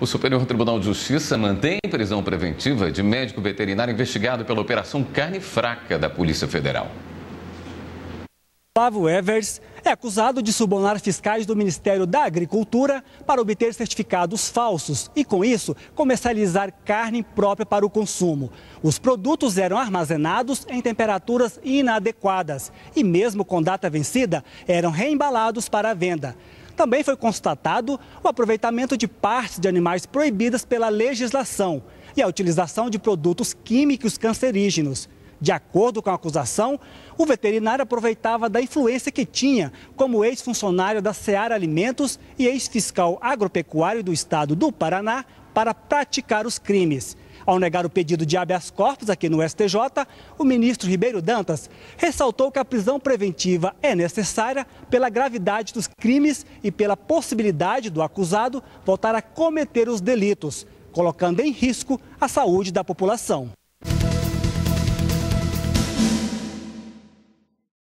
O Superior Tribunal de Justiça mantém prisão preventiva de médico veterinário investigado pela Operação Carne Fraca da Polícia Federal. Flávio Evers é acusado de subornar fiscais do Ministério da Agricultura para obter certificados falsos e, com isso, comercializar carne própria para o consumo. Os produtos eram armazenados em temperaturas inadequadas e, mesmo com data vencida, eram reembalados para a venda. Também foi constatado o aproveitamento de partes de animais proibidas pela legislação e a utilização de produtos químicos cancerígenos. De acordo com a acusação, o veterinário aproveitava da influência que tinha como ex-funcionário da Seara Alimentos e ex-fiscal agropecuário do estado do Paraná para praticar os crimes. Ao negar o pedido de habeas corpus aqui no STJ, o ministro Ribeiro Dantas ressaltou que a prisão preventiva é necessária pela gravidade dos crimes e pela possibilidade do acusado voltar a cometer os delitos, colocando em risco a saúde da população.